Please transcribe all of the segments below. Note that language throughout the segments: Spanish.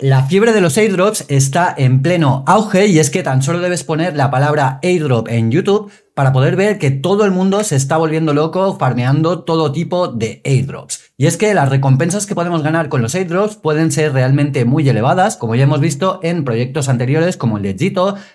La fiebre de los airdrops está en pleno auge y es que tan solo debes poner la palabra airdrop en YouTube para poder ver que todo el mundo se está volviendo loco farmeando todo tipo de airdrops. Y es que las recompensas que podemos ganar con los airdrops pueden ser realmente muy elevadas, como ya hemos visto en proyectos anteriores como el de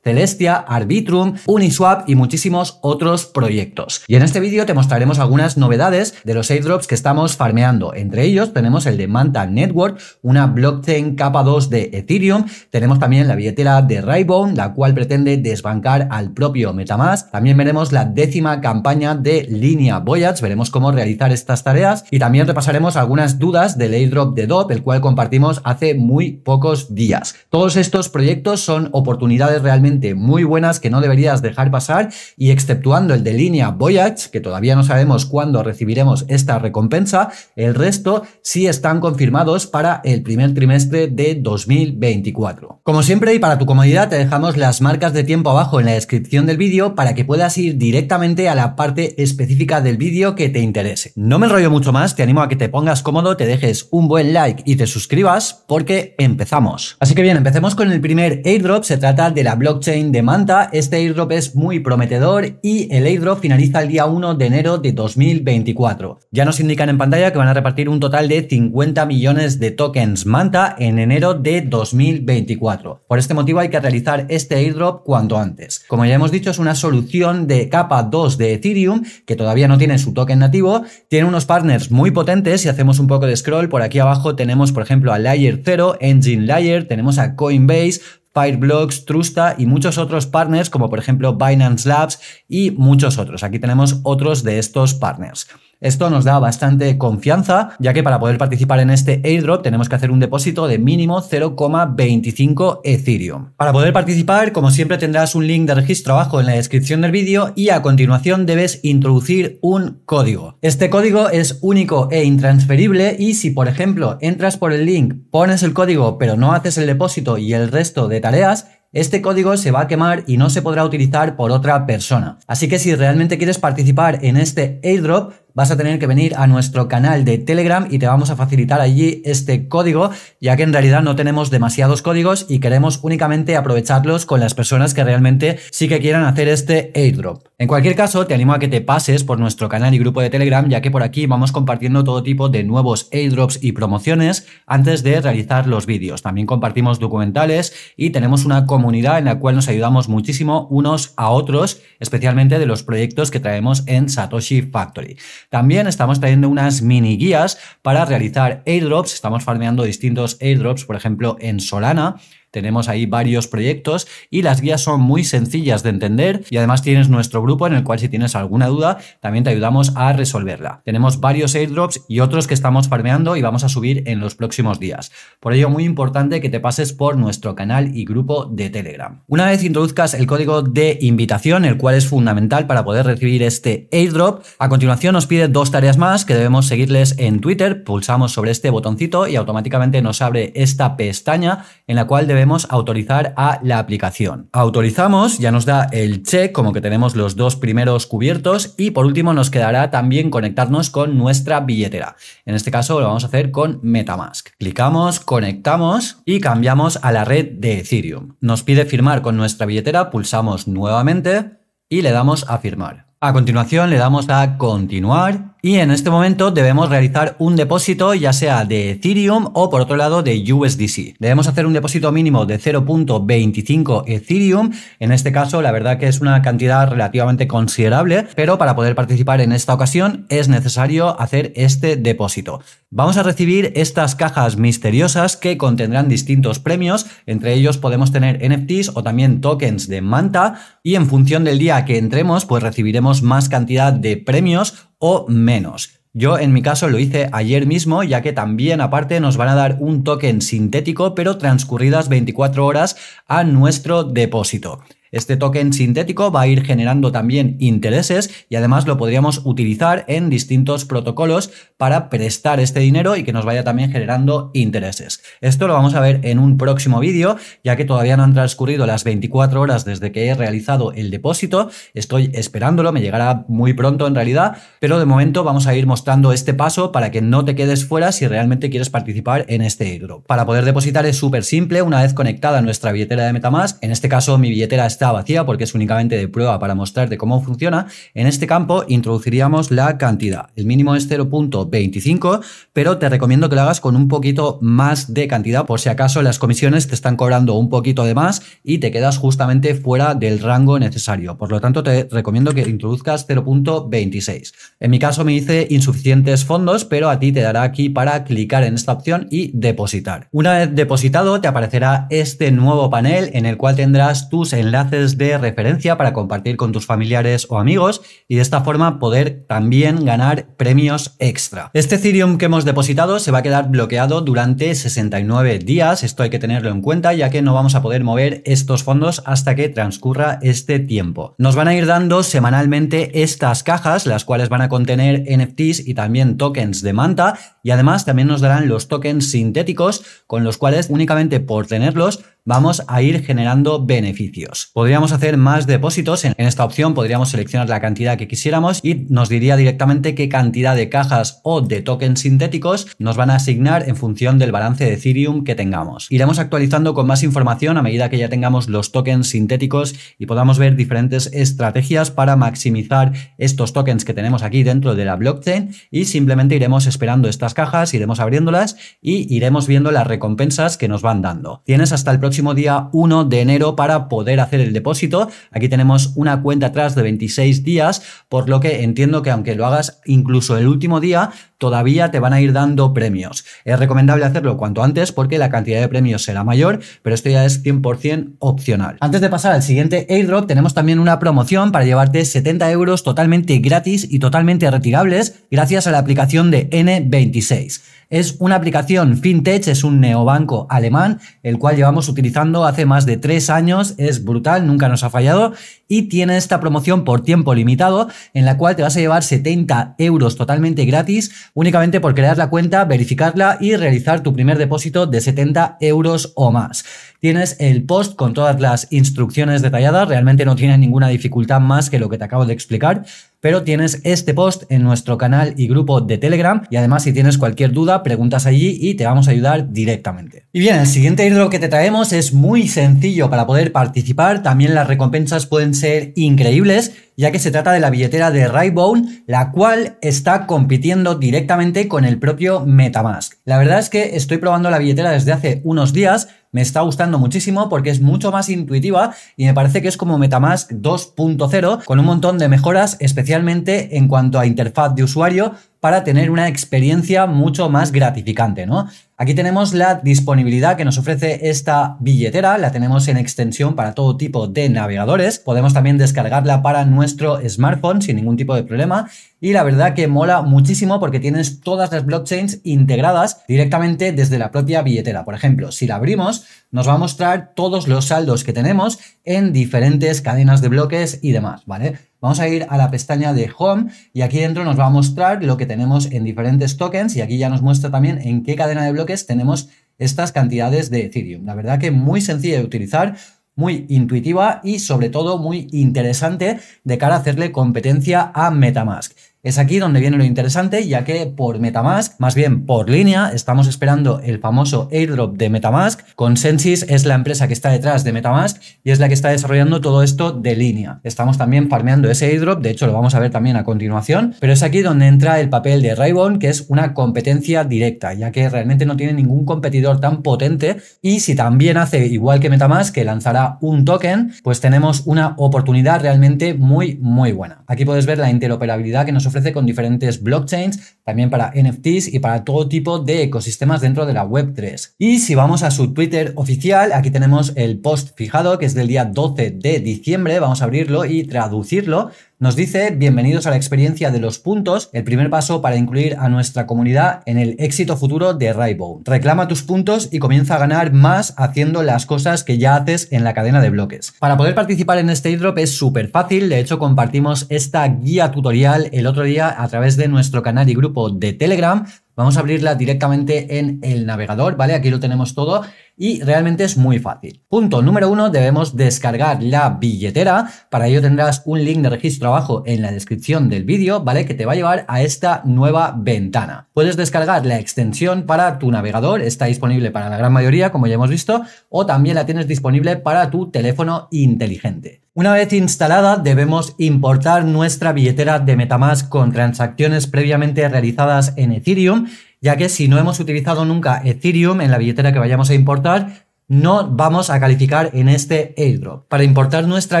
Celestia, Arbitrum, Uniswap y muchísimos otros proyectos. Y en este vídeo te mostraremos algunas novedades de los airdrops que estamos farmeando. Entre ellos tenemos el de Manta Network, una blockchain capa 2 de Ethereum, tenemos también la billetera de Raybone, la cual pretende desbancar al propio Metamask, también veremos la décima campaña de línea Voyage, veremos cómo realizar estas tareas y también repasaremos algunas dudas del airdrop de DOP, el cual compartimos hace muy pocos días. Todos estos proyectos son oportunidades realmente muy buenas que no deberías dejar pasar y exceptuando el de línea Voyage, que todavía no sabemos cuándo recibiremos esta recompensa, el resto sí están confirmados para el primer trimestre de 2024. Como siempre y para tu comodidad te dejamos las marcas de tiempo abajo en la descripción del vídeo para que puedas ir directamente a la parte específica del vídeo que te interese. No me enrollo mucho más, te animo a que te pongas cómodo, te dejes un buen like y te suscribas porque empezamos. Así que bien, empecemos con el primer airdrop, se trata de la blockchain de Manta, este airdrop es muy prometedor y el airdrop finaliza el día 1 de enero de 2024. Ya nos indican en pantalla que van a repartir un total de 50 millones de tokens Manta en enero de 2024. Por este motivo hay que realizar este airdrop cuanto antes. Como ya hemos dicho, es una solución de capa 2 de Ethereum, que todavía no tiene su token nativo, tiene unos partners muy potentes. Si hacemos un poco de scroll, por aquí abajo tenemos, por ejemplo, a Layer 0, Engine Layer, tenemos a Coinbase, Fireblocks, Trusta y muchos otros partners, como por ejemplo Binance Labs y muchos otros. Aquí tenemos otros de estos partners. Esto nos da bastante confianza, ya que para poder participar en este airdrop tenemos que hacer un depósito de mínimo 0,25 Ethereum. Para poder participar, como siempre, tendrás un link de registro abajo en la descripción del vídeo y a continuación debes introducir un código. Este código es único e intransferible y si, por ejemplo, entras por el link, pones el código pero no haces el depósito y el resto de tareas, este código se va a quemar y no se podrá utilizar por otra persona. Así que si realmente quieres participar en este airdrop, vas a tener que venir a nuestro canal de Telegram y te vamos a facilitar allí este código, ya que en realidad no tenemos demasiados códigos y queremos únicamente aprovecharlos con las personas que realmente sí que quieran hacer este airdrop. En cualquier caso, te animo a que te pases por nuestro canal y grupo de Telegram, ya que por aquí vamos compartiendo todo tipo de nuevos airdrops y promociones antes de realizar los vídeos. También compartimos documentales y tenemos una comunidad en la cual nos ayudamos muchísimo unos a otros, especialmente de los proyectos que traemos en Satoshi Factory. También estamos trayendo unas mini guías para realizar airdrops. Estamos farmeando distintos airdrops, por ejemplo, en Solana tenemos ahí varios proyectos y las guías son muy sencillas de entender y además tienes nuestro grupo en el cual si tienes alguna duda también te ayudamos a resolverla. Tenemos varios airdrops y otros que estamos farmeando y vamos a subir en los próximos días. Por ello muy importante que te pases por nuestro canal y grupo de Telegram. Una vez introduzcas el código de invitación, el cual es fundamental para poder recibir este airdrop, a continuación nos pide dos tareas más que debemos seguirles en Twitter, pulsamos sobre este botoncito y automáticamente nos abre esta pestaña en la cual debemos autorizar a la aplicación. Autorizamos, ya nos da el check, como que tenemos los dos primeros cubiertos y por último nos quedará también conectarnos con nuestra billetera. En este caso lo vamos a hacer con Metamask. Clicamos, conectamos y cambiamos a la red de Ethereum. Nos pide firmar con nuestra billetera, pulsamos nuevamente y le damos a firmar. A continuación le damos a continuar y en este momento debemos realizar un depósito ya sea de Ethereum o por otro lado de USDC. Debemos hacer un depósito mínimo de 0.25 Ethereum. En este caso la verdad que es una cantidad relativamente considerable, pero para poder participar en esta ocasión es necesario hacer este depósito. Vamos a recibir estas cajas misteriosas que contendrán distintos premios, entre ellos podemos tener NFTs o también tokens de Manta y en función del día que entremos pues recibiremos más cantidad de premios o menos. Yo en mi caso lo hice ayer mismo, ya que también aparte nos van a dar un token sintético, pero transcurridas 24 horas a nuestro depósito. Este token sintético va a ir generando también intereses y además lo podríamos utilizar en distintos protocolos para prestar este dinero y que nos vaya también generando intereses. Esto lo vamos a ver en un próximo vídeo, ya que todavía no han transcurrido las 24 horas desde que he realizado el depósito. Estoy esperándolo, me llegará muy pronto en realidad, pero de momento vamos a ir mostrando este paso para que no te quedes fuera si realmente quieres participar en este grupo Para poder depositar es súper simple, una vez conectada nuestra billetera de Metamask, en este caso mi billetera está está vacía porque es únicamente de prueba para mostrarte cómo funciona, en este campo introduciríamos la cantidad. El mínimo es 0.25, pero te recomiendo que lo hagas con un poquito más de cantidad por si acaso las comisiones te están cobrando un poquito de más y te quedas justamente fuera del rango necesario. Por lo tanto, te recomiendo que introduzcas 0.26. En mi caso me dice insuficientes fondos, pero a ti te dará aquí para clicar en esta opción y depositar. Una vez depositado, te aparecerá este nuevo panel en el cual tendrás tus enlaces de referencia para compartir con tus familiares o amigos y de esta forma poder también ganar premios extra. Este Ethereum que hemos depositado se va a quedar bloqueado durante 69 días, esto hay que tenerlo en cuenta ya que no vamos a poder mover estos fondos hasta que transcurra este tiempo. Nos van a ir dando semanalmente estas cajas, las cuales van a contener NFTs y también tokens de Manta y además también nos darán los tokens sintéticos con los cuales únicamente por tenerlos vamos a ir generando beneficios. Podríamos hacer más depósitos. En esta opción podríamos seleccionar la cantidad que quisiéramos y nos diría directamente qué cantidad de cajas o de tokens sintéticos nos van a asignar en función del balance de Ethereum que tengamos. Iremos actualizando con más información a medida que ya tengamos los tokens sintéticos y podamos ver diferentes estrategias para maximizar estos tokens que tenemos aquí dentro de la blockchain y simplemente iremos esperando estas cajas, iremos abriéndolas y iremos viendo las recompensas que nos van dando. Tienes hasta el próximo próximo día 1 de enero para poder hacer el depósito. Aquí tenemos una cuenta atrás de 26 días, por lo que entiendo que aunque lo hagas incluso el último día, todavía te van a ir dando premios. Es recomendable hacerlo cuanto antes porque la cantidad de premios será mayor, pero esto ya es 100% opcional. Antes de pasar al siguiente airdrop, tenemos también una promoción para llevarte 70 euros totalmente gratis y totalmente retirables gracias a la aplicación de N26. Es una aplicación fintech, es un neobanco alemán, el cual llevamos utilizando hace más de tres años, es brutal, nunca nos ha fallado y tiene esta promoción por tiempo limitado en la cual te vas a llevar 70 euros totalmente gratis únicamente por crear la cuenta, verificarla y realizar tu primer depósito de 70 euros o más. Tienes el post con todas las instrucciones detalladas, realmente no tiene ninguna dificultad más que lo que te acabo de explicar pero tienes este post en nuestro canal y grupo de Telegram y además si tienes cualquier duda preguntas allí y te vamos a ayudar directamente. Y bien, el siguiente hilo que te traemos es muy sencillo para poder participar, también las recompensas pueden ser increíbles ya que se trata de la billetera de Raybone, la cual está compitiendo directamente con el propio MetaMask. La verdad es que estoy probando la billetera desde hace unos días me está gustando muchísimo porque es mucho más intuitiva y me parece que es como Metamask 2.0 con un montón de mejoras, especialmente en cuanto a interfaz de usuario, para tener una experiencia mucho más gratificante, ¿no? Aquí tenemos la disponibilidad que nos ofrece esta billetera, la tenemos en extensión para todo tipo de navegadores, podemos también descargarla para nuestro smartphone sin ningún tipo de problema y la verdad que mola muchísimo porque tienes todas las blockchains integradas directamente desde la propia billetera. Por ejemplo, si la abrimos, nos va a mostrar todos los saldos que tenemos en diferentes cadenas de bloques y demás, ¿vale? Vamos a ir a la pestaña de Home y aquí dentro nos va a mostrar lo que tenemos en diferentes tokens y aquí ya nos muestra también en qué cadena de bloques tenemos estas cantidades de Ethereum. La verdad que muy sencilla de utilizar, muy intuitiva y sobre todo muy interesante de cara a hacerle competencia a Metamask. Es aquí donde viene lo interesante, ya que por Metamask, más bien por línea, estamos esperando el famoso airdrop de Metamask. consensus es la empresa que está detrás de Metamask y es la que está desarrollando todo esto de línea. Estamos también farmeando ese airdrop, de hecho lo vamos a ver también a continuación, pero es aquí donde entra el papel de Raybon, que es una competencia directa, ya que realmente no tiene ningún competidor tan potente y si también hace igual que Metamask, que lanzará un token, pues tenemos una oportunidad realmente muy, muy buena. Aquí puedes ver la interoperabilidad que nos ofrece con diferentes blockchains, también para NFTs y para todo tipo de ecosistemas dentro de la Web3. Y si vamos a su Twitter oficial, aquí tenemos el post fijado, que es del día 12 de diciembre, vamos a abrirlo y traducirlo. Nos dice, bienvenidos a la experiencia de los puntos, el primer paso para incluir a nuestra comunidad en el éxito futuro de Raibow. Reclama tus puntos y comienza a ganar más haciendo las cosas que ya haces en la cadena de bloques. Para poder participar en este drop es súper fácil, de hecho compartimos esta guía tutorial el otro día a través de nuestro canal y grupo de Telegram Vamos a abrirla directamente en el navegador, ¿vale? Aquí lo tenemos todo y realmente es muy fácil. Punto número uno, debemos descargar la billetera. Para ello tendrás un link de registro abajo en la descripción del vídeo, ¿vale? Que te va a llevar a esta nueva ventana. Puedes descargar la extensión para tu navegador, está disponible para la gran mayoría, como ya hemos visto, o también la tienes disponible para tu teléfono inteligente. Una vez instalada, debemos importar nuestra billetera de Metamask con transacciones previamente realizadas en Ethereum, ya que si no hemos utilizado nunca Ethereum en la billetera que vayamos a importar, no vamos a calificar en este airdrop. Para importar nuestra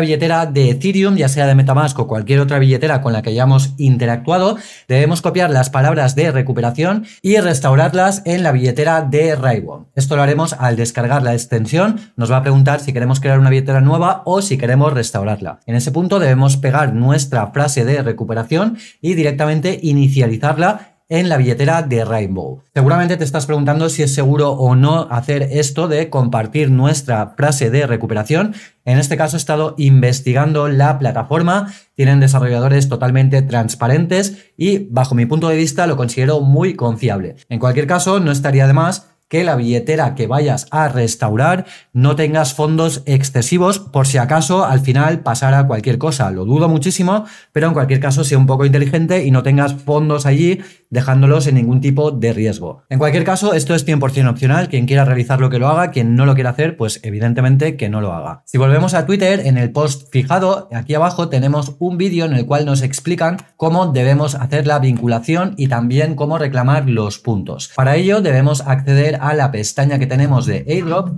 billetera de Ethereum, ya sea de Metamask o cualquier otra billetera con la que hayamos interactuado, debemos copiar las palabras de recuperación y restaurarlas en la billetera de Raybon. Esto lo haremos al descargar la extensión, nos va a preguntar si queremos crear una billetera nueva o si queremos restaurarla. En ese punto debemos pegar nuestra frase de recuperación y directamente inicializarla en la billetera de Rainbow. Seguramente te estás preguntando si es seguro o no hacer esto de compartir nuestra frase de recuperación. En este caso he estado investigando la plataforma, tienen desarrolladores totalmente transparentes y bajo mi punto de vista lo considero muy confiable. En cualquier caso, no estaría de más que la billetera que vayas a restaurar no tengas fondos excesivos por si acaso al final pasara cualquier cosa. Lo dudo muchísimo, pero en cualquier caso sea un poco inteligente y no tengas fondos allí dejándolos en ningún tipo de riesgo. En cualquier caso, esto es 100% opcional, quien quiera realizar lo que lo haga, quien no lo quiera hacer, pues evidentemente que no lo haga. Si volvemos a Twitter, en el post fijado, aquí abajo tenemos un vídeo en el cual nos explican cómo debemos hacer la vinculación y también cómo reclamar los puntos. Para ello debemos acceder a la pestaña que tenemos de AirDrop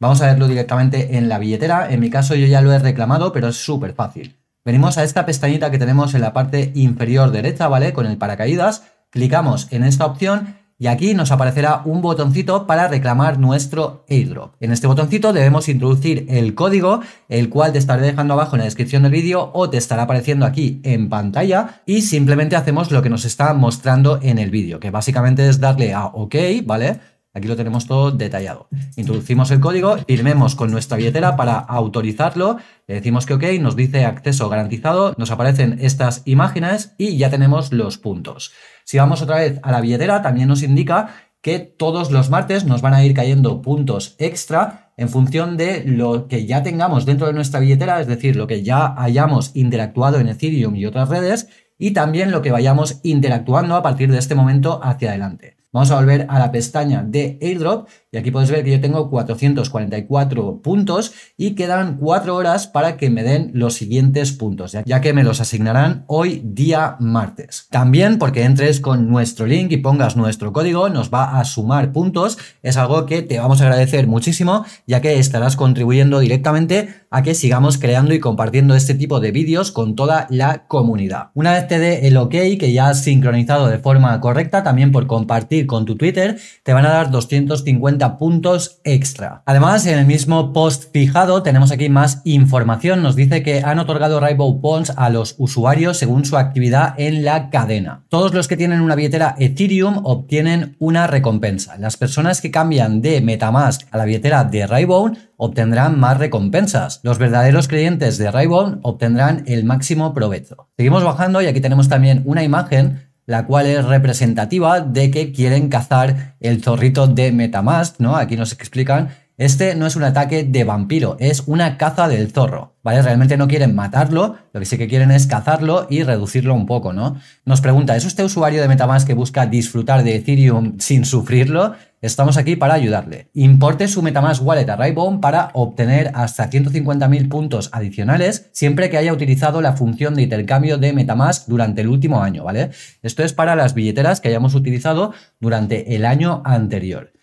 Vamos a verlo directamente en la billetera. En mi caso yo ya lo he reclamado, pero es súper fácil. Venimos a esta pestañita que tenemos en la parte inferior derecha, ¿vale? Con el paracaídas, clicamos en esta opción y aquí nos aparecerá un botoncito para reclamar nuestro airdrop. En este botoncito debemos introducir el código, el cual te estaré dejando abajo en la descripción del vídeo o te estará apareciendo aquí en pantalla y simplemente hacemos lo que nos está mostrando en el vídeo, que básicamente es darle a OK, ¿vale? Aquí lo tenemos todo detallado. Introducimos el código, firmemos con nuestra billetera para autorizarlo, le decimos que ok, nos dice acceso garantizado, nos aparecen estas imágenes y ya tenemos los puntos. Si vamos otra vez a la billetera, también nos indica que todos los martes nos van a ir cayendo puntos extra en función de lo que ya tengamos dentro de nuestra billetera, es decir, lo que ya hayamos interactuado en Ethereum y otras redes, y también lo que vayamos interactuando a partir de este momento hacia adelante. Vamos a volver a la pestaña de airdrop y aquí puedes ver que yo tengo 444 puntos y quedan 4 horas para que me den los siguientes puntos, ya que me los asignarán hoy día martes. También porque entres con nuestro link y pongas nuestro código, nos va a sumar puntos. Es algo que te vamos a agradecer muchísimo, ya que estarás contribuyendo directamente a que sigamos creando y compartiendo este tipo de vídeos con toda la comunidad. Una vez te dé el OK, que ya has sincronizado de forma correcta, también por compartir con tu Twitter, te van a dar 250 puntos extra. Además, en el mismo post fijado tenemos aquí más información. Nos dice que han otorgado Rainbow Points a los usuarios según su actividad en la cadena. Todos los que tienen una billetera Ethereum obtienen una recompensa. Las personas que cambian de MetaMask a la billetera de Rainbow obtendrán más recompensas. Los verdaderos creyentes de Rainbow obtendrán el máximo provecho. Seguimos bajando y aquí tenemos también una imagen la cual es representativa de que quieren cazar el zorrito de Metamask, ¿no? Aquí nos explican este no es un ataque de vampiro, es una caza del zorro, ¿vale? Realmente no quieren matarlo, lo que sí que quieren es cazarlo y reducirlo un poco, ¿no? Nos pregunta, ¿es este usuario de Metamask que busca disfrutar de Ethereum sin sufrirlo? Estamos aquí para ayudarle. Importe su Metamask Wallet a Raybone para obtener hasta 150.000 puntos adicionales siempre que haya utilizado la función de intercambio de Metamask durante el último año, ¿vale? Esto es para las billeteras que hayamos utilizado durante el año anterior.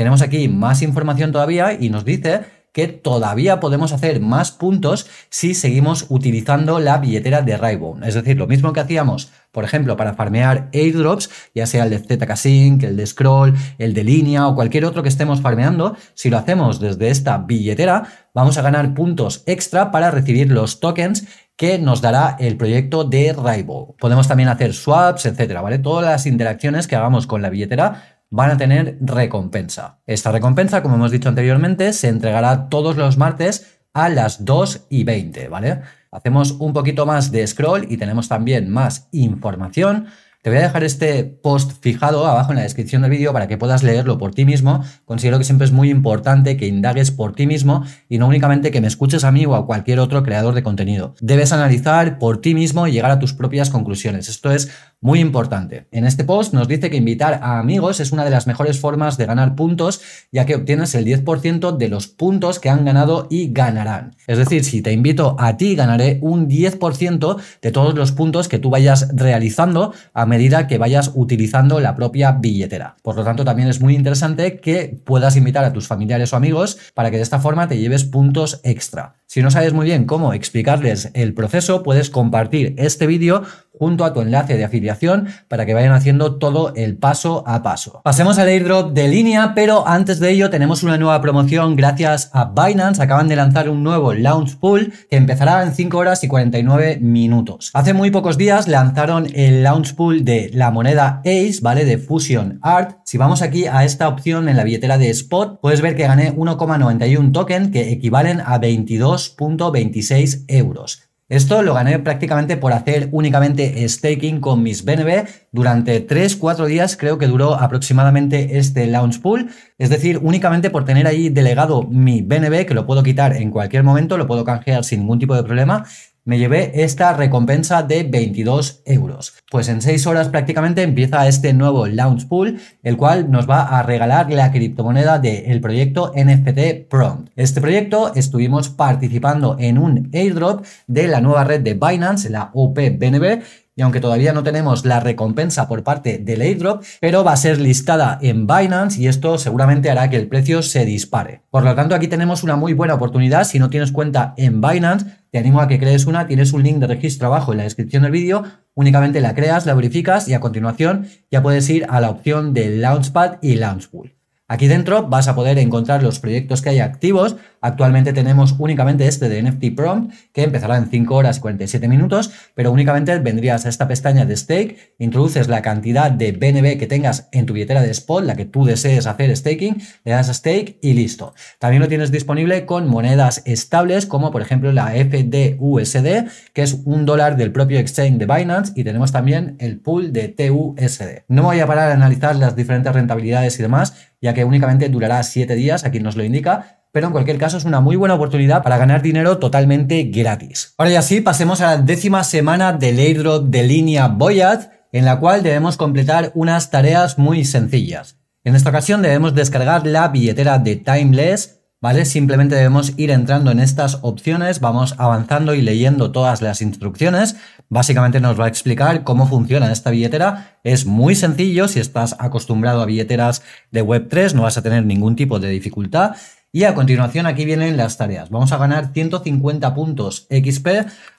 Tenemos aquí más información todavía y nos dice que todavía podemos hacer más puntos si seguimos utilizando la billetera de Raibo. Es decir, lo mismo que hacíamos, por ejemplo, para farmear airdrops, ya sea el de ZK-Sync, el de Scroll, el de Línea o cualquier otro que estemos farmeando, si lo hacemos desde esta billetera, vamos a ganar puntos extra para recibir los tokens que nos dará el proyecto de Raibo. Podemos también hacer swaps, etcétera, ¿vale? Todas las interacciones que hagamos con la billetera van a tener recompensa. Esta recompensa, como hemos dicho anteriormente, se entregará todos los martes a las 2 y 20, ¿vale? Hacemos un poquito más de scroll y tenemos también más información. Te voy a dejar este post fijado abajo en la descripción del vídeo para que puedas leerlo por ti mismo. Considero que siempre es muy importante que indagues por ti mismo y no únicamente que me escuches a mí o a cualquier otro creador de contenido. Debes analizar por ti mismo y llegar a tus propias conclusiones. Esto es muy importante. En este post nos dice que invitar a amigos es una de las mejores formas de ganar puntos, ya que obtienes el 10% de los puntos que han ganado y ganarán. Es decir, si te invito a ti, ganaré un 10% de todos los puntos que tú vayas realizando a medida que vayas utilizando la propia billetera. Por lo tanto, también es muy interesante que puedas invitar a tus familiares o amigos para que de esta forma te lleves puntos extra. Si no sabes muy bien cómo explicarles el proceso, puedes compartir este vídeo junto a tu enlace de afiliación para que vayan haciendo todo el paso a paso. Pasemos al airdrop de línea, pero antes de ello tenemos una nueva promoción gracias a Binance. Acaban de lanzar un nuevo launch pool que empezará en 5 horas y 49 minutos. Hace muy pocos días lanzaron el launch pool de la moneda Ace, ¿vale? De Fusion Art. Si vamos aquí a esta opción en la billetera de Spot, puedes ver que gané 1,91 token que equivalen a 22.26 euros. Esto lo gané prácticamente por hacer únicamente staking con mis BNB durante 3-4 días, creo que duró aproximadamente este launch pool. Es decir, únicamente por tener ahí delegado mi BNB, que lo puedo quitar en cualquier momento, lo puedo canjear sin ningún tipo de problema me llevé esta recompensa de 22 euros. Pues en 6 horas prácticamente empieza este nuevo launch pool, el cual nos va a regalar la criptomoneda del proyecto NFT Prompt. Este proyecto estuvimos participando en un airdrop de la nueva red de Binance, la OPBNB, y aunque todavía no tenemos la recompensa por parte del airdrop, pero va a ser listada en Binance y esto seguramente hará que el precio se dispare. Por lo tanto, aquí tenemos una muy buena oportunidad. Si no tienes cuenta en Binance, te animo a que crees una, tienes un link de registro abajo en la descripción del vídeo, únicamente la creas, la verificas y a continuación ya puedes ir a la opción de Launchpad y Launchpool. Aquí dentro vas a poder encontrar los proyectos que hay activos, Actualmente tenemos únicamente este de NFT Prompt, que empezará en 5 horas y 47 minutos, pero únicamente vendrías a esta pestaña de stake, introduces la cantidad de BNB que tengas en tu billetera de spot, la que tú desees hacer staking, le das a stake y listo. También lo tienes disponible con monedas estables, como por ejemplo la FDUSD, que es un dólar del propio exchange de Binance, y tenemos también el pool de TUSD. No voy a parar a analizar las diferentes rentabilidades y demás, ya que únicamente durará 7 días, aquí nos lo indica, pero en cualquier caso es una muy buena oportunidad para ganar dinero totalmente gratis. Ahora ya sí, pasemos a la décima semana del airdrop de línea Voyage, en la cual debemos completar unas tareas muy sencillas. En esta ocasión debemos descargar la billetera de Timeless, ¿vale? Simplemente debemos ir entrando en estas opciones, vamos avanzando y leyendo todas las instrucciones. Básicamente nos va a explicar cómo funciona esta billetera. Es muy sencillo, si estás acostumbrado a billeteras de Web3 no vas a tener ningún tipo de dificultad. Y a continuación aquí vienen las tareas. Vamos a ganar 150 puntos XP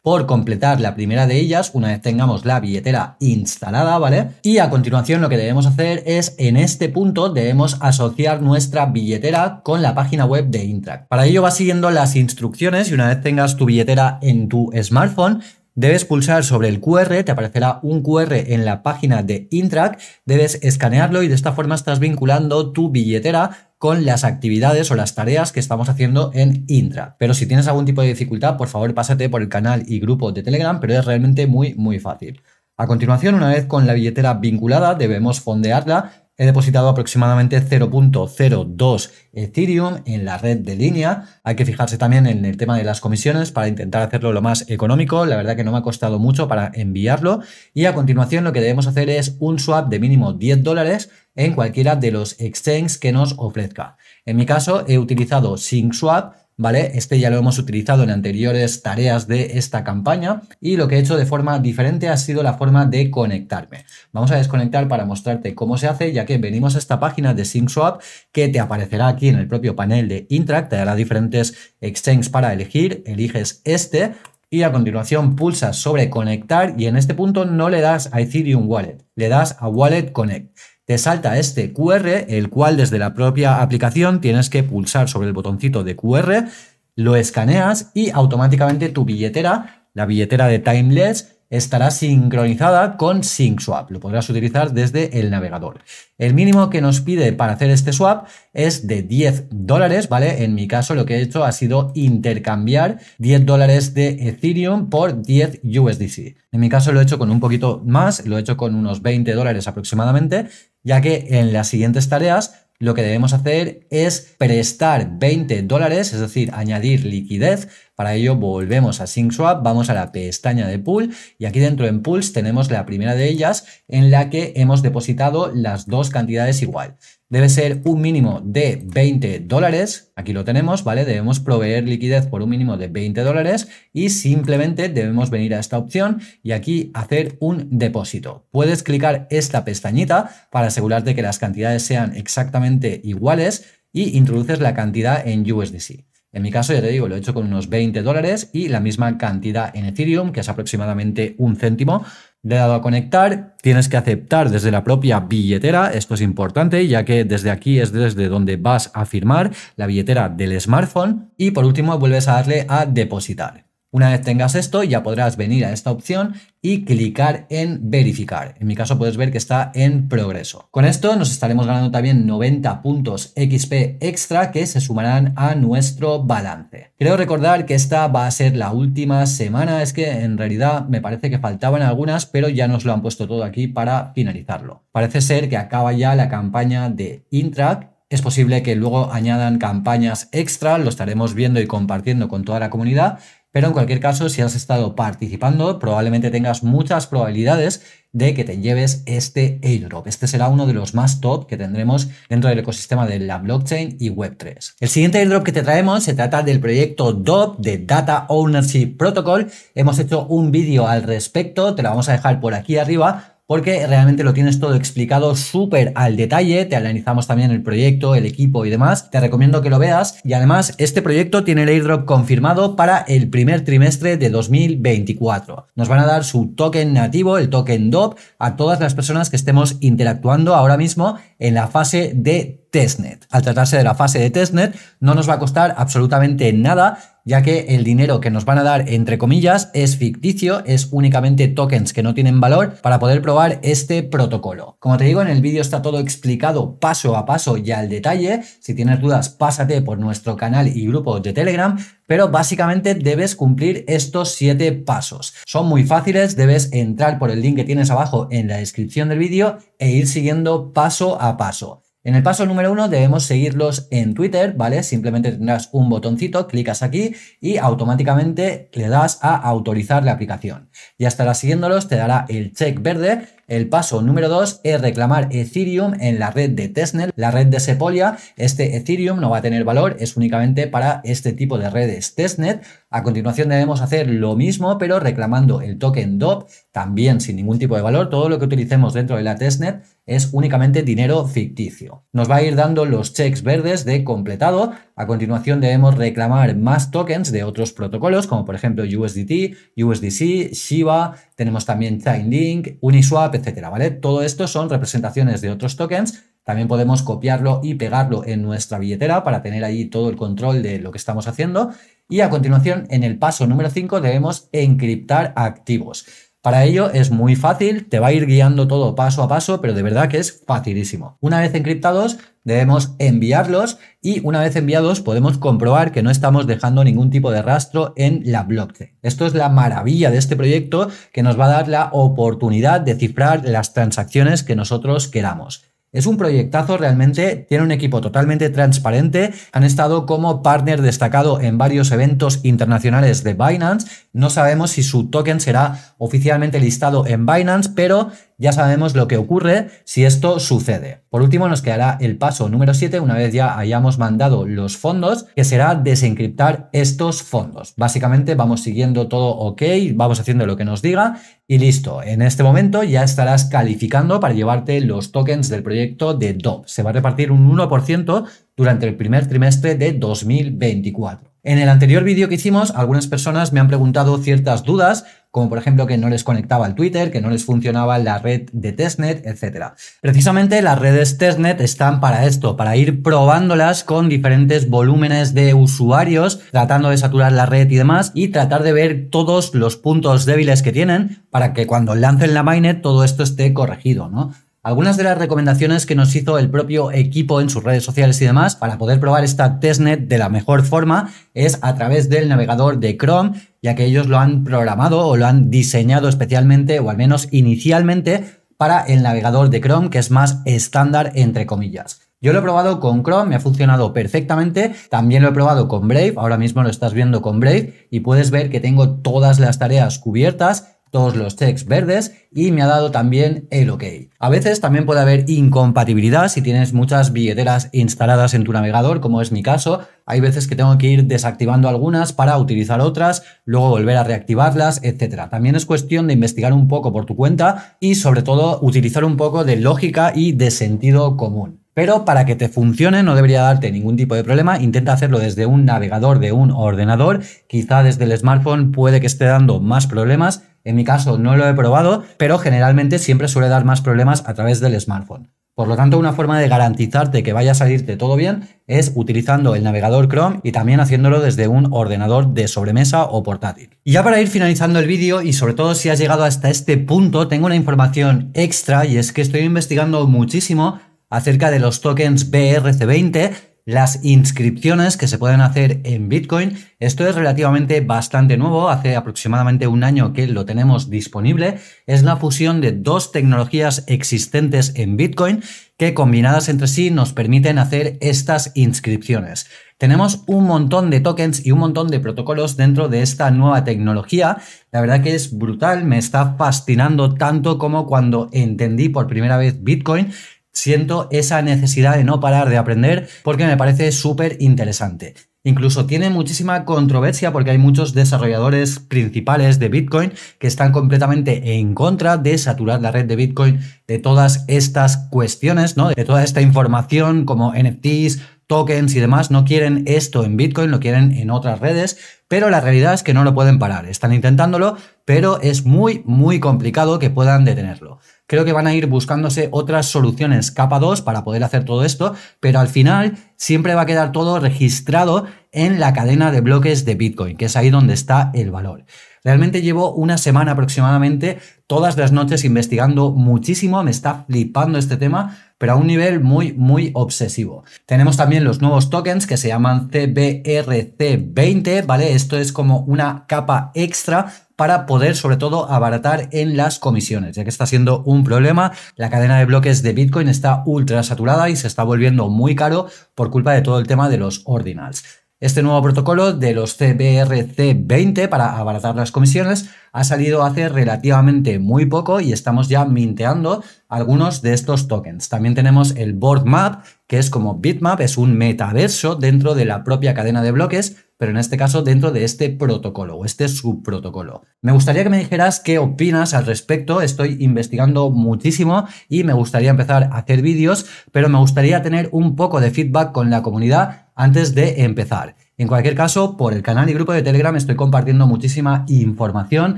por completar la primera de ellas una vez tengamos la billetera instalada, ¿vale? Y a continuación lo que debemos hacer es en este punto debemos asociar nuestra billetera con la página web de Intrac. Para ello vas siguiendo las instrucciones y una vez tengas tu billetera en tu smartphone Debes pulsar sobre el QR, te aparecerá un QR en la página de Intrac. debes escanearlo y de esta forma estás vinculando tu billetera con las actividades o las tareas que estamos haciendo en Intra. Pero si tienes algún tipo de dificultad, por favor pásate por el canal y grupo de Telegram, pero es realmente muy, muy fácil. A continuación, una vez con la billetera vinculada, debemos fondearla he depositado aproximadamente 0.02 Ethereum en la red de línea. Hay que fijarse también en el tema de las comisiones para intentar hacerlo lo más económico. La verdad que no me ha costado mucho para enviarlo. Y a continuación lo que debemos hacer es un swap de mínimo 10 dólares en cualquiera de los exchanges que nos ofrezca. En mi caso he utilizado SyncSwap ¿vale? Este ya lo hemos utilizado en anteriores tareas de esta campaña y lo que he hecho de forma diferente ha sido la forma de conectarme. Vamos a desconectar para mostrarte cómo se hace, ya que venimos a esta página de SyncSwap que te aparecerá aquí en el propio panel de Interact, te dará diferentes exchanges para elegir, eliges este, y a continuación pulsas sobre conectar y en este punto no le das a Ethereum Wallet, le das a Wallet Connect te salta este QR, el cual desde la propia aplicación tienes que pulsar sobre el botoncito de QR, lo escaneas y automáticamente tu billetera, la billetera de Timeless, estará sincronizada con SyncSwap. Lo podrás utilizar desde el navegador. El mínimo que nos pide para hacer este swap es de 10 dólares, ¿vale? En mi caso lo que he hecho ha sido intercambiar 10 dólares de Ethereum por 10 USDC. En mi caso lo he hecho con un poquito más, lo he hecho con unos 20 dólares aproximadamente ya que en las siguientes tareas lo que debemos hacer es prestar 20 dólares, es decir, añadir liquidez. Para ello volvemos a SyncSwap, vamos a la pestaña de pool y aquí dentro en pools tenemos la primera de ellas en la que hemos depositado las dos cantidades igual debe ser un mínimo de 20 dólares. Aquí lo tenemos, ¿vale? Debemos proveer liquidez por un mínimo de 20 dólares y simplemente debemos venir a esta opción y aquí hacer un depósito. Puedes clicar esta pestañita para asegurarte que las cantidades sean exactamente iguales y introduces la cantidad en USDC. En mi caso, ya te digo, lo he hecho con unos 20 dólares y la misma cantidad en Ethereum, que es aproximadamente un céntimo, de dado a conectar, tienes que aceptar desde la propia billetera, esto es importante ya que desde aquí es desde donde vas a firmar la billetera del smartphone y por último vuelves a darle a depositar. Una vez tengas esto, ya podrás venir a esta opción y clicar en verificar. En mi caso puedes ver que está en progreso. Con esto nos estaremos ganando también 90 puntos XP extra que se sumarán a nuestro balance. Creo recordar que esta va a ser la última semana, es que en realidad me parece que faltaban algunas, pero ya nos lo han puesto todo aquí para finalizarlo. Parece ser que acaba ya la campaña de Intrac. es posible que luego añadan campañas extra, lo estaremos viendo y compartiendo con toda la comunidad, pero en cualquier caso, si has estado participando, probablemente tengas muchas probabilidades de que te lleves este airdrop. Este será uno de los más top que tendremos dentro del ecosistema de la blockchain y Web3. El siguiente airdrop que te traemos se trata del proyecto DOP de Data Ownership Protocol. Hemos hecho un vídeo al respecto, te lo vamos a dejar por aquí arriba porque realmente lo tienes todo explicado súper al detalle, te analizamos también el proyecto, el equipo y demás, te recomiendo que lo veas y además este proyecto tiene el airdrop confirmado para el primer trimestre de 2024. Nos van a dar su token nativo, el token DOP, a todas las personas que estemos interactuando ahora mismo en la fase de testnet. Al tratarse de la fase de testnet, no nos va a costar absolutamente nada, ya que el dinero que nos van a dar, entre comillas, es ficticio, es únicamente tokens que no tienen valor para poder probar este protocolo. Como te digo, en el vídeo está todo explicado paso a paso y al detalle. Si tienes dudas, pásate por nuestro canal y grupo de Telegram, pero básicamente debes cumplir estos siete pasos. Son muy fáciles, debes entrar por el link que tienes abajo en la descripción del vídeo e ir siguiendo paso a paso. En el paso número uno debemos seguirlos en Twitter, ¿vale? Simplemente tendrás un botoncito, clicas aquí y automáticamente le das a autorizar la aplicación. Ya estarás siguiéndolos, te dará el check verde. El paso número dos es reclamar Ethereum en la red de Testnet, la red de Sepolia. Este Ethereum no va a tener valor, es únicamente para este tipo de redes Testnet. A continuación debemos hacer lo mismo, pero reclamando el token DOP, también sin ningún tipo de valor. Todo lo que utilicemos dentro de la Testnet es únicamente dinero ficticio. Nos va a ir dando los checks verdes de completado. A continuación debemos reclamar más tokens de otros protocolos, como por ejemplo USDT, USDC, Shiba, tenemos también Chainlink, Uniswap, etcétera, ¿vale? Todo esto son representaciones de otros tokens también podemos copiarlo y pegarlo en nuestra billetera para tener ahí todo el control de lo que estamos haciendo. Y a continuación, en el paso número 5, debemos encriptar activos. Para ello es muy fácil, te va a ir guiando todo paso a paso, pero de verdad que es facilísimo. Una vez encriptados, debemos enviarlos y una vez enviados podemos comprobar que no estamos dejando ningún tipo de rastro en la blockchain. Esto es la maravilla de este proyecto que nos va a dar la oportunidad de cifrar las transacciones que nosotros queramos. Es un proyectazo realmente, tiene un equipo totalmente transparente, han estado como partner destacado en varios eventos internacionales de Binance, no sabemos si su token será oficialmente listado en Binance, pero ya sabemos lo que ocurre si esto sucede. Por último, nos quedará el paso número 7, una vez ya hayamos mandado los fondos, que será desencriptar estos fondos. Básicamente vamos siguiendo todo ok, vamos haciendo lo que nos diga y listo. En este momento ya estarás calificando para llevarte los tokens del proyecto de DOP. Se va a repartir un 1% durante el primer trimestre de 2024. En el anterior vídeo que hicimos, algunas personas me han preguntado ciertas dudas, como por ejemplo que no les conectaba el Twitter, que no les funcionaba la red de testnet, etc. Precisamente las redes testnet están para esto, para ir probándolas con diferentes volúmenes de usuarios, tratando de saturar la red y demás, y tratar de ver todos los puntos débiles que tienen para que cuando lancen la mainnet todo esto esté corregido, ¿no? algunas de las recomendaciones que nos hizo el propio equipo en sus redes sociales y demás para poder probar esta testnet de la mejor forma es a través del navegador de Chrome, ya que ellos lo han programado o lo han diseñado especialmente o al menos inicialmente para el navegador de Chrome que es más estándar entre comillas. Yo lo he probado con Chrome, me ha funcionado perfectamente. También lo he probado con Brave, ahora mismo lo estás viendo con Brave y puedes ver que tengo todas las tareas cubiertas todos los checks verdes y me ha dado también el OK. A veces también puede haber incompatibilidad si tienes muchas billeteras instaladas en tu navegador, como es mi caso. Hay veces que tengo que ir desactivando algunas para utilizar otras, luego volver a reactivarlas, etc. También es cuestión de investigar un poco por tu cuenta y sobre todo utilizar un poco de lógica y de sentido común. Pero para que te funcione no debería darte ningún tipo de problema. Intenta hacerlo desde un navegador de un ordenador. Quizá desde el smartphone puede que esté dando más problemas, en mi caso no lo he probado, pero generalmente siempre suele dar más problemas a través del smartphone. Por lo tanto, una forma de garantizarte que vaya a salirte todo bien es utilizando el navegador Chrome y también haciéndolo desde un ordenador de sobremesa o portátil. Y ya para ir finalizando el vídeo y sobre todo si has llegado hasta este punto, tengo una información extra y es que estoy investigando muchísimo acerca de los tokens BRC20 las inscripciones que se pueden hacer en Bitcoin. Esto es relativamente bastante nuevo, hace aproximadamente un año que lo tenemos disponible. Es la fusión de dos tecnologías existentes en Bitcoin que combinadas entre sí nos permiten hacer estas inscripciones. Tenemos un montón de tokens y un montón de protocolos dentro de esta nueva tecnología. La verdad que es brutal, me está fascinando tanto como cuando entendí por primera vez Bitcoin. Siento esa necesidad de no parar de aprender porque me parece súper interesante. Incluso tiene muchísima controversia porque hay muchos desarrolladores principales de Bitcoin que están completamente en contra de saturar la red de Bitcoin de todas estas cuestiones, ¿no? De toda esta información como NFTs, tokens y demás no quieren esto en Bitcoin, lo quieren en otras redes, pero la realidad es que no lo pueden parar. Están intentándolo, pero es muy, muy complicado que puedan detenerlo. Creo que van a ir buscándose otras soluciones capa 2 para poder hacer todo esto, pero al final siempre va a quedar todo registrado en la cadena de bloques de Bitcoin, que es ahí donde está el valor. Realmente llevo una semana aproximadamente todas las noches investigando muchísimo, me está flipando este tema, pero a un nivel muy, muy obsesivo. Tenemos también los nuevos tokens que se llaman CBRC20, ¿vale? Esto es como una capa extra para poder sobre todo abaratar en las comisiones, ya que está siendo un problema. La cadena de bloques de Bitcoin está ultra saturada y se está volviendo muy caro por culpa de todo el tema de los ordinals. Este nuevo protocolo de los CBRC20 para abaratar las comisiones ha salido hace relativamente muy poco y estamos ya minteando algunos de estos tokens. También tenemos el Board Map, que es como Bitmap, es un metaverso dentro de la propia cadena de bloques pero en este caso dentro de este protocolo o este subprotocolo. Me gustaría que me dijeras qué opinas al respecto, estoy investigando muchísimo y me gustaría empezar a hacer vídeos, pero me gustaría tener un poco de feedback con la comunidad antes de empezar. En cualquier caso, por el canal y grupo de Telegram estoy compartiendo muchísima información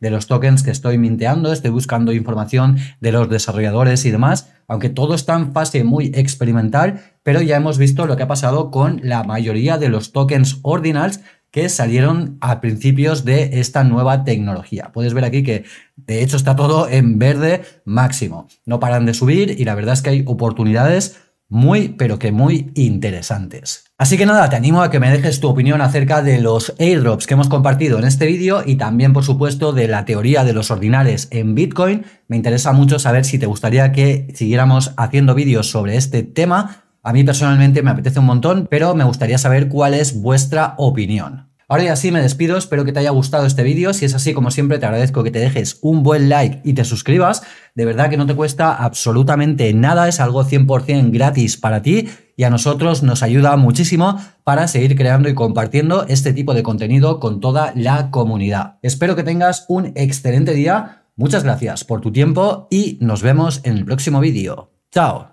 de los tokens que estoy minteando, estoy buscando información de los desarrolladores y demás, aunque todo está en fase muy experimental, pero ya hemos visto lo que ha pasado con la mayoría de los tokens ordinals que salieron a principios de esta nueva tecnología. Puedes ver aquí que de hecho está todo en verde máximo. No paran de subir y la verdad es que hay oportunidades muy, pero que muy interesantes. Así que nada, te animo a que me dejes tu opinión acerca de los airdrops que hemos compartido en este vídeo y también, por supuesto, de la teoría de los ordinales en Bitcoin. Me interesa mucho saber si te gustaría que siguiéramos haciendo vídeos sobre este tema. A mí personalmente me apetece un montón, pero me gustaría saber cuál es vuestra opinión. Ahora ya sí me despido, espero que te haya gustado este vídeo. Si es así, como siempre, te agradezco que te dejes un buen like y te suscribas. De verdad que no te cuesta absolutamente nada, es algo 100% gratis para ti y a nosotros nos ayuda muchísimo para seguir creando y compartiendo este tipo de contenido con toda la comunidad. Espero que tengas un excelente día. Muchas gracias por tu tiempo y nos vemos en el próximo vídeo. ¡Chao!